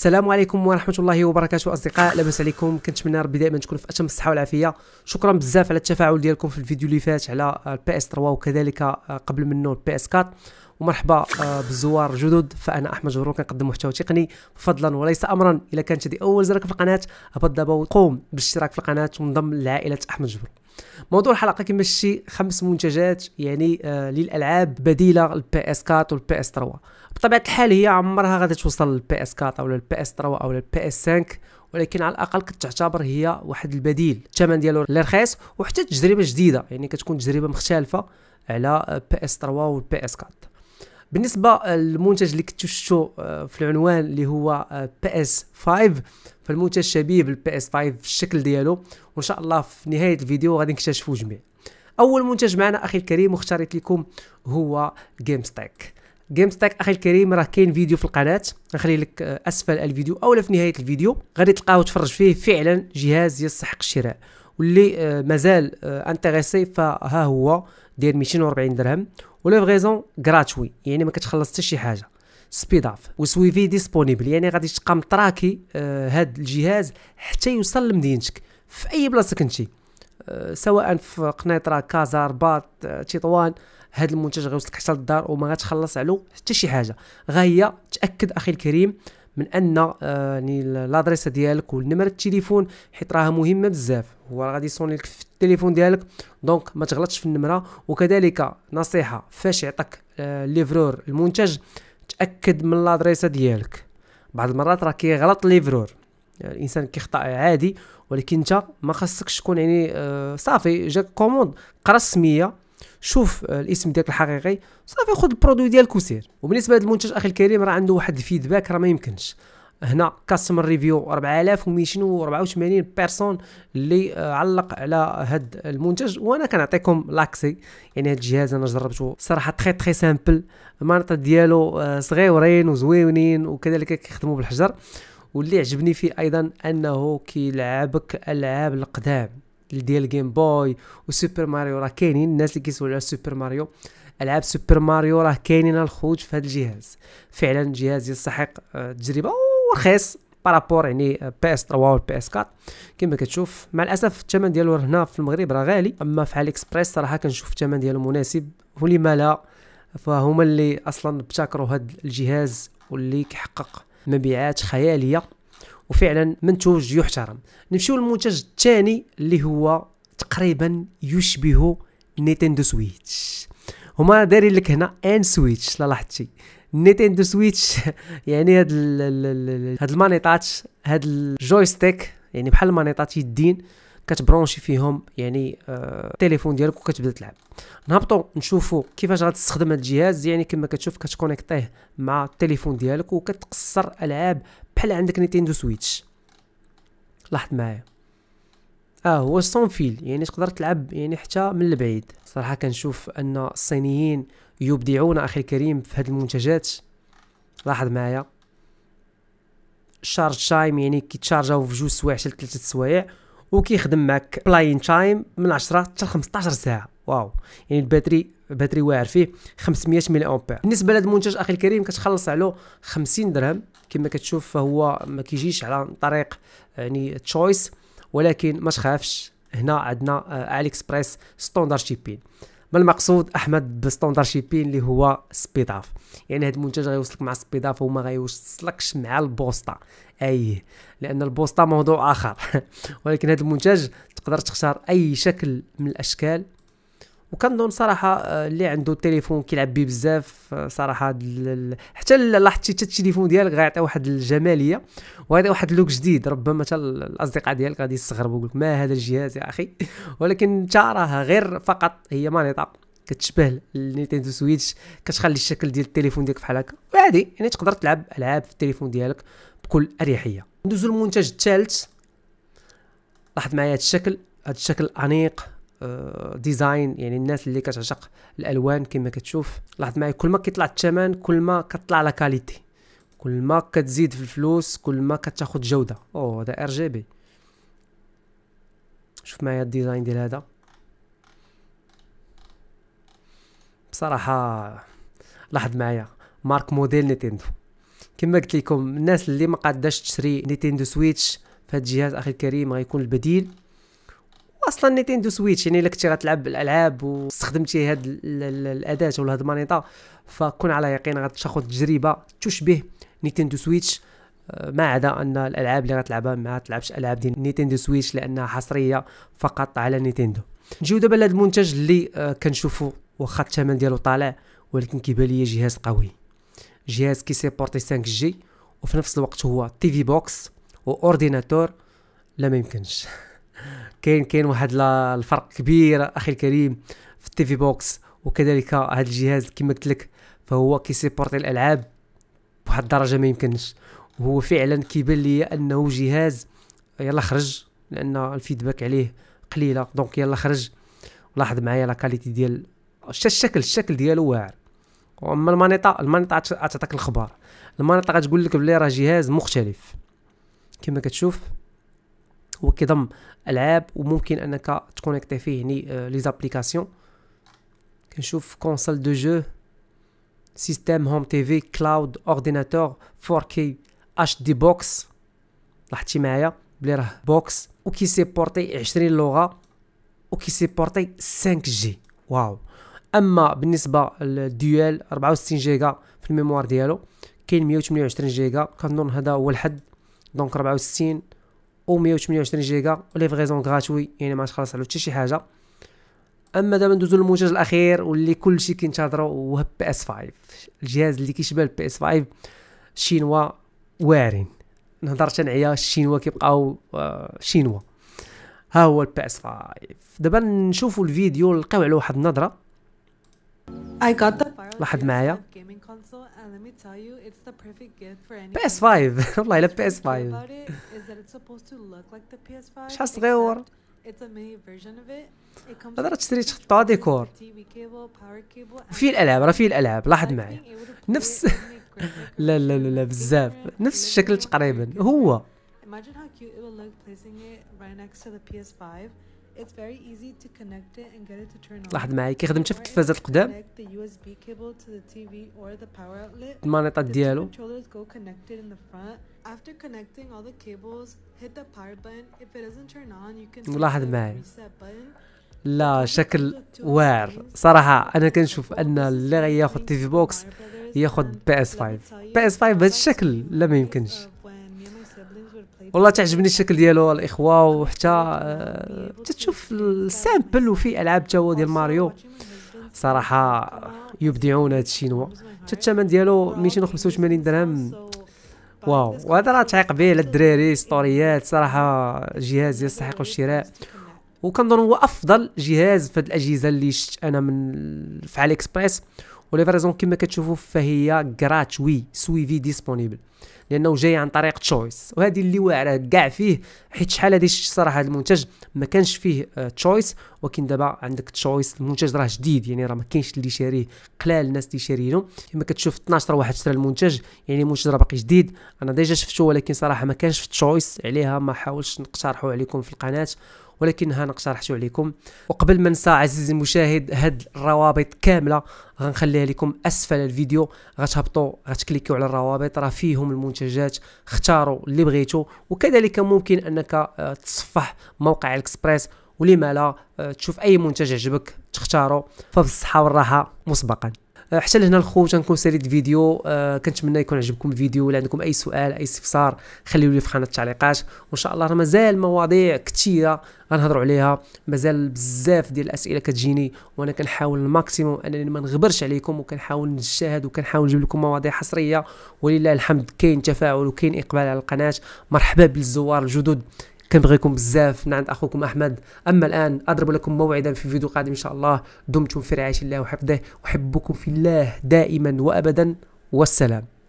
السلام عليكم ورحمه الله وبركاته اصدقاء لاباس عليكم كنتمنى ربي دائما تكون في اتم الصحه والعافيه شكرا بزاف على التفاعل ديالكم في الفيديو اللي فات على البي اس 3 وكذلك آه، قبل منه البي اس 4 ومرحبا آه، بالزوار جدد فانا احمد جبرو كنقدم محتوى تقني فضلا وليس امرا اذا كانت هذه اول زرك في القناه هبط دابا وقوم بالاشتراك في القناه وانضم لعائله احمد جبرو موضوع الحلقه كما شتي خمس منتجات يعني آه للالعاب بديله للبي اس 4 والبي اس 3 بطبيعه الحال هي عمرها غادي توصل للبي اس 4 او للبي اس 3 او للبي اس 5 ولكن على الاقل كتعتبر هي واحد البديل الثمن ديالو اللي رخيص وحتى تجربه جديده يعني كتكون تجربه مختلفه على بي اس 3 والبي اس 4 بالنسبه للمنتج اللي كنتو شفتو آه، في العنوان اللي هو بي اس 5 فالمنتج شبيه بالبي اس 5 في الشكل ديالو وان شاء الله في نهايه الفيديو غادي نكتشفوا جميع اول منتج معنا اخي الكريم واختاريت لكم هو جيم ستاك جيم ستاك اخي الكريم راه كاين فيديو في القناه نخلي لك آه، اسفل الفيديو اولا في نهايه الفيديو غادي تلقاو تفرج فيه فعلا جهاز يستحق الشراء واللي آه، مازال انتريسي فها هو داير 240 درهم وليفغيزون غراتوي يعني ما كتخلص حتى شي حاجه سبيد اف وسويفي ديسپونيبل يعني غادي تقام تراكي هذا آه، الجهاز حتى يوصل لمدينتك في اي بلاصه كنتي آه، سواء في قنيطره كازا رباط آه، تطوان هذا المنتج غيوصلك حتى للدار وما غتخلص عليه حتى شي حاجه غا هي تاكد اخي الكريم من ان يعني لادريسه ديالك ونمره التليفون حيت راها مهمه بزاف هو غادي يصوني لك في التليفون ديالك دونك ما تغلطش في النمره وكذلك نصيحه فاش يعطيك آه، ليفرور المنتج تاكد من لادريسه ديالك بعض المرات راه كيغلط ليفرور يعني الانسان كيخطا عادي ولكن انت ما خاصكش تكون يعني آه، صافي جاك كوموند قرا السميه شوف آه، الاسم ديالك الحقيقي صافي خذ البرودوي ديالك وسير وبالنسبه لهذا المنتج اخي الكريم راه عنده واحد الفيدباك راه ما يمكنش هنا كاستمر ريفيو 4284 بيرسون اللي آه، علق على هاد المنتج وانا كنعطيكم لاكسي يعني هاد الجهاز انا جربته صراحه تخي تخي سامبل المناطق ديالو آه، صغيورين وزويونين وكذلك كيخدموا بالحجر واللي عجبني فيه ايضا انه كيلعبك العاب القدام ديال جيم بوي وسوبر ماريو راه كاينين الناس اللي كيسولوا على سوبر ماريو العاب سوبر ماريو راه كاينين الخوت في هذا الجهاز فعلا جهاز يستحق آه، التجربه ورخيص بارابور يعني بي اس 3 والبي اس 4 كما كتشوف مع الاسف الثمن ديالو هنا في المغرب راه غالي اما في اكسبريس صراحه كنشوف الثمن ديالو مناسب ولما لا فهما اللي اصلا ابتكروا هذا الجهاز واللي كيحقق مبيعات خياليه وفعلا منتوج يحترم نمشيو للمنتج الثاني اللي هو تقريبا يشبه نينتندو سويتش هما دايرين لك هنا ان سويتش لا لاحظتي نينتندو سويتش يعني هاد هاد المانيطات هاد الجويستيك يعني بحال المانيطات يدين كتبرونشي فيهم يعني آه، التليفون ديالك وكتبدا تلعب نهبطوا نشوفوا كيفاش غتستخدم هاد الجهاز يعني كما كتشوف كتكونيكتيه مع التليفون ديالك وكتقصر العاب بحال عندك نينتندو سويتش لاحظ معايا اه هو فيل يعني تقدر تلعب يعني حتى من البعيد صراحه كنشوف ان الصينيين يبدعون اخي الكريم في هذه المنتجات لاحظ معايا شارج تايم يعني كيتشارجاو في جوج سوايع حتى لثلاثه سوايع وكيخدم معك بلاين تايم من 10 حتى 15 ساعه واو يعني الباتري باتري واعر فيه 500 ملي امبير بالنسبه لهذا المنتج اخي الكريم كتخلص عليه 50 درهم كما كتشوف فهو ما كيجيش على طريق يعني تشويس ولكن ما تخافش هنا عندنا علي اكسبريس ستوندر شيبين ما المقصود احمد بستوندر شيبين اللي هو سبيداف يعني هذا المنتج غيوصلك مع سبيداف وما غيوصلكش مع البوسطه اي لان البوسطه موضوع اخر ولكن هذا المنتج تقدر تختار اي شكل من الاشكال وكنظن صراحه آه، اللي عنده تليفون كيلعب به بزاف آه، صراحه دل... حتى لاحظتي حتى التليفون ديالك غيعطي واحد الجماليه وهذا واحد لوك جديد ربما حتى الاصدقاء ديالك غادي يستغربوا يقول ما هذا الجهاز يا اخي ولكن انت راه غير فقط هي مانيطه كتشبه النينتندو سويتش كتخلي الشكل ديال التليفون ديالك بحال هكا وعادي يعني تقدر تلعب العاب في التليفون ديالك بكل اريحيه ندوزو للمنتج الثالث لاحظ معايا هذا الشكل هذا الشكل انيق ديزاين آه، يعني الناس اللي كتعشق الالوان كما كتشوف لاحظ معايا كل ما كيطلع الثمن كل ما كتطلع لا كاليتي كل ما كتزيد في الفلوس كل ما كتاخد جوده او هذا ار جي بي شوف معايا الديزاين ديال هذا بصراحه لاحظ معايا مارك موديل نيتيندو كما قلت لكم الناس اللي ما قاداش تشري نيتيندو سويتش في الجهاز اخي الكريم غيكون البديل اصلا نينتندو سويتش يعني الا كنتي غتلعب بالالعاب واستخدمتي هاد الاداه ولا هاد المانيطا فكون على يقين غتاخذ تجربه تشبه نينتندو سويتش آه، ما عدا ان الالعاب اللي غتلعبها ما تلعبش العاب ديال نينتندو سويتش لانها حصريه فقط على نينتندو نجيو دابا لهاد المنتج اللي آه، كنشوفو واخا الثمن ديالو طالع ولكن كيبان ليا جهاز قوي جهاز كي سيبورتي 5 جي وفي نفس الوقت هو تي في بوكس اورديناتور لا ما يمكنش كاين كاين واحد الفرق كبير اخي الكريم في التي في بوكس وكذلك هذا الجهاز كما قلت لك فهو كيسيبورتي الالعاب بواحد الدرجه ما يمكنش وهو فعلا كيبان لي انه جهاز يلا خرج لان الفيدباك عليه قليله دونك يلا خرج ولاحظ معايا لا كاليتي ديال الشكل الشكل ديالو واعر واما المانيطا المانيطا تعطيك الخبر المانيطا غتقول لك بلي راه جهاز مختلف كما كتشوف هو كيضم العاب وممكن انك تكونيكتي فيه هني لي آه، زابليكاسيون كنشوف كونسول دو جو سيستم هوم تي في كلاود اورديناتور 4 كي اتش دي بوكس لاحظتي معايا بلي راه بوكس وكي وكيسيبورتي 20 لغه وكي وكيسيبورتي 5 جي واو اما بالنسبه للديوال 64 جيجا في الميموار ديالو كاين 128 جيجا كنظن هذا هو الحد دونك 64 و128 جيجا ليفغيزون غراتوي يعني ما تخلص على حتى شي حاجه اما دابا ندوزو للمنتج الاخير واللي كلشي كينتظرو هو بي اس 5 الجهاز اللي كيشبه البي اس 5 الشينوا وارين نهضر تنعيا الشينوا كيبقاو آه، شينوا ها هو البي اس 5 دابا نشوفوا الفيديو نلقاو عليه واحد النظره لاحظ معايا ps 5 والله الا ps 5 شحال صغيور تقدر تشتري تشري ديكور فيه الالعاب راه فيه الالعاب لاحظ معايا نفس لا لا لا, لا بزاف نفس الشكل تقريبا هو Imagine how cute it will look placing it right next to the PS5 لاحظ معايا كي خدمت في التلفازات القدام المانيطا ديالو لاحظ معايا لا شكل واعر صراحة أنا كنشوف أن اللي غياخد تي في بوكس ياخد بي اس 5 بي اس 5 بهذا الشكل لا ما يمكنش والله تعجبني الشكل ديالو الاخوه وحتى آه، تتشوف السامبل وفي العاب تا ديال ماريو صراحه يبدعون هاد الشينوا حتى الثمن ديالو 285 درهم واو وهذا راه تعيق به على الدراري ستوريات صراحه جهاز يستحق الشراء وكنظن هو افضل جهاز في هاد الاجهزه اللي شفت انا من في علي اكسبريس فريزون كما كتشوفوا فهي غراتوي سويفي ديسپونيبل لانه جاي عن طريق تشويس وهذه اللي واعره كاع فيه حيت شحال هذه صراحه هذا المنتج ما كانش فيه تشويس آه، ولكن دابا عندك تشويس المنتج راه جديد يعني راه ما كاينش اللي شاريه قلال الناس اللي شاريينه كما كتشوف 12 واحد شرا المنتج يعني المنتج راه باقي جديد انا ديجا شفتو ولكن صراحه ما كانش في تشويس عليها ما حاولش نقترحو عليكم في القناه ولكنها نقترحتو عليكم وقبل ما ننسى عزيزي المشاهد هاد الروابط كامله غنخليها لكم اسفل الفيديو غتهبطوا غتكليكيو على الروابط راه فيهم المنتجات اختاروا اللي بغيتو وكذلك ممكن انك آه، تصفح موقع الاكسبريس ولما لا آه، تشوف اي منتج عجبك تختاره فبالصحه والراحه مسبقا حتى لهنا الخوت غنكون ساليت فيديو آه كنتمنى يكون عجبكم الفيديو ولا عندكم اي سؤال اي استفسار خليو لي في خانه التعليقات وان شاء الله راه مازال مواضيع كثيره غنهضروا عليها مازال بزاف ديال الاسئله كتجيني وانا كنحاول الماكسيموم انني ما نغبرش عليكم وكنحاول نجتهد وكنحاول نجيب لكم مواضيع حصريه ولله الحمد كاين تفاعل وكاين اقبال على القناه مرحبا بالزوار الجدد كنبغيكم بزاف من عند اخوكم احمد اما الان اضرب لكم موعدا في فيديو قادم ان شاء الله دمتم في رعايه الله وحفظه احبكم في الله دائما وابدا والسلام